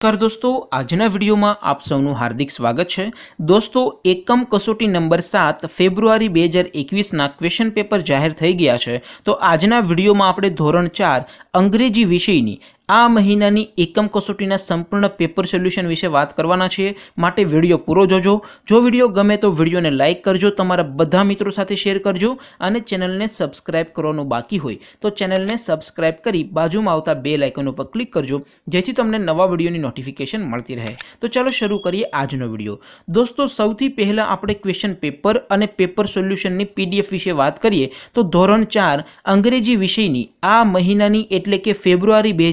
નમસ્કાર દોસ્તો આજના વિડીયોમાં આપ સૌનું હાર્દિક સ્વાગત છે દોસ્તો એકમ કસોટી નંબર સાત ફેબ્રુઆરી બે હજાર એકવીસના ક્વેશ્ચન પેપર જાહેર થઈ ગયા છે તો આજના વિડીયોમાં આપણે ધોરણ ચાર અંગ્રેજી વિષયની આ મહિનાની એકમ કસોટીના સંપૂર્ણ પેપર સોલ્યુશન વિશે વાત કરવાના છીએ માટે વિડીયો પૂરો જોજો જો વિડીયો ગમે તો વિડીયોને લાઇક કરજો તમારા બધા મિત્રો સાથે શેર કરજો અને ચેનલને સબસ્ક્રાઇબ કરવાનું બાકી હોય તો ચેનલને સબસ્ક્રાઇબ કરી બાજુમાં આવતા બે લાઇકન ઉપર ક્લિક કરજો જેથી તમને નવા વિડીયોની નોટિફિકેશન મળતી રહે તો ચાલો શરૂ કરીએ આજનો વિડીયો દોસ્તો સૌથી પહેલાં આપણે ક્વેશ્ચન પેપર અને પેપર સોલ્યુશનની પીડીએફ વિશે વાત કરીએ તો ધોરણ ચાર અંગ્રેજી વિષયની આ મહિનાની એટલે કે ફેબ્રુઆરી બે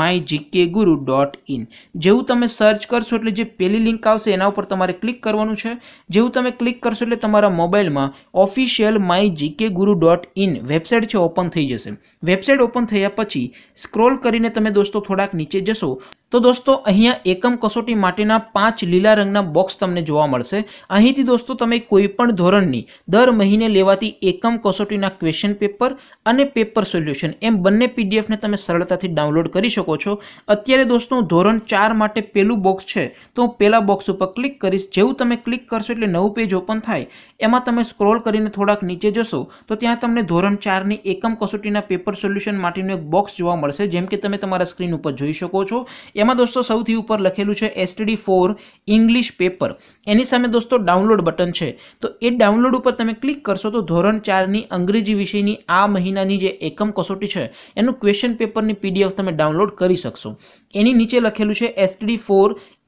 my GK Guru dot in જેવું તમે સર્ચ કરશો એટલે જે પહેલી લિંક આવશે એના ઉપર તમારે ક્લિક કરવાનું છે જેવું તમે ક્લિક કરશો એટલે તમારા મોબાઈલમાં official my GK Guru dot in website છે ઓપન થઈ જશે વેબસાઇટ ઓપન થયા પછી સ્ક્રોલ કરીને તમે દોસ્તો થોડાક નીચે જશો તો દોસ્તો અહીંયા એકમ કસોટી માટેના પાંચ લીલા રંગના બોક્સ તમને જોવા મળશે અહીંથી દોસ્તો તમે કોઈપણ ધોરણની દર મહિને લેવાતી એકમ કસોટીના ક્વેશ્ચન પેપર અને પેપર સોલ્યુશન એમ બંને પીડીએફને તમે સરળતાથી ડાઉનલોડ કરી શકો છો અત્યારે દોસ્તો ધોરણ ચાર માટે પેલું બોક્સ છે તો હું પહેલાં બોક્સ ઉપર ક્લિક કરીશ જેવું તમે ક્લિક કરશો એટલે નવું પેજ ઓપન થાય એમાં તમે સ્ક્રોલ કરીને થોડાક નીચે જશો તો ત્યાં તમને ધોરણ ચારની એકમ કસોટીના પેપર સોલ્યુશન માટેનું એક બોક્સ જોવા મળશે જેમ કે તમે તમારા સ્ક્રીન ઉપર જોઈ શકો છો એમાં દોસ્તો સૌથી ઉપર લખેલું છે એસટીડી ફોર ઇંગ્લિશ પેપર એની સામે દોસ્તો ડાઉનલોડ બટન છે તો એ ડાઉનલોડ ઉપર તમે ક્લિક કરશો તો ધોરણ ચારની અંગ્રેજી વિષયની આ મહિનાની જે એકમ કસોટી છે એનું ક્વેશ્ચન પેપરની પીડીએફ તમે ડાઉનલોડ કરી શકશો એની નીચે લખેલું છે STD four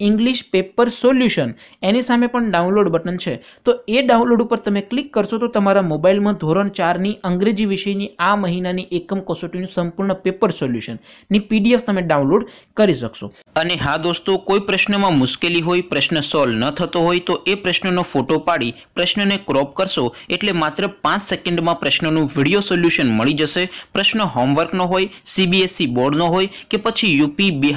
English paper solution એની સામે પણ ડાઉનલોડ બટન છે તો એ ડાઉનલોડ ઉપર તમે ક્લિક કરશો તો તમારા મોબાઈલમાં ધોરણ ચારની અંગ્રેજી વિષયની આ મહિનાની એકમ કસોટીનું સંપૂર્ણ પેપર સોલ્યુશનની પીડીએફ તમે ડાઉનલોડ કરી શકશો અને હા દોસ્તો કોઈ પ્રશ્નમાં મુશ્કેલી હોય પ્રશ્ન સોલ્વ ન થતો હોય તો એ પ્રશ્નનો ફોટો પાડી પ્રશ્નને ક્રોપ કરશો એટલે માત્ર પાંચ સેકન્ડમાં પ્રશ્નનું વિડીયો સોલ્યુશન મળી જશે પ્રશ્ન હોમવર્કનો હોય સીબીએસઈ બોર્ડનો e હોય કે પછી યુપી બિહાર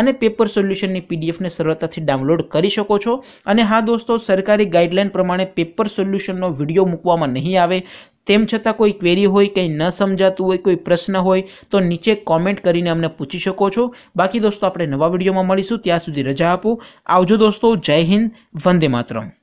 અને પેપર સોલ્યુશનની પીડીએફને સરળતાથી ડાઉનલોડ કરી શકો છો અને હા દોસ્તો સરકારી ગાઈડલાઇન પ્રમાણે પેપર સોલ્યુશનનો વિડીયો મૂકવામાં નહીં આવે તેમ છતાં કોઈ ક્વેરી હોય કંઈ ન સમજાતું હોય કોઈ પ્રશ્ન હોય તો નીચે કોમેન્ટ કરીને અમને પૂછી શકો છો બાકી દોસ્તો આપણે નવા વિડીયોમાં મળીશું ત્યાં સુધી રજા આપો આવજો દોસ્તો જય હિન્દ વંદે માતરમ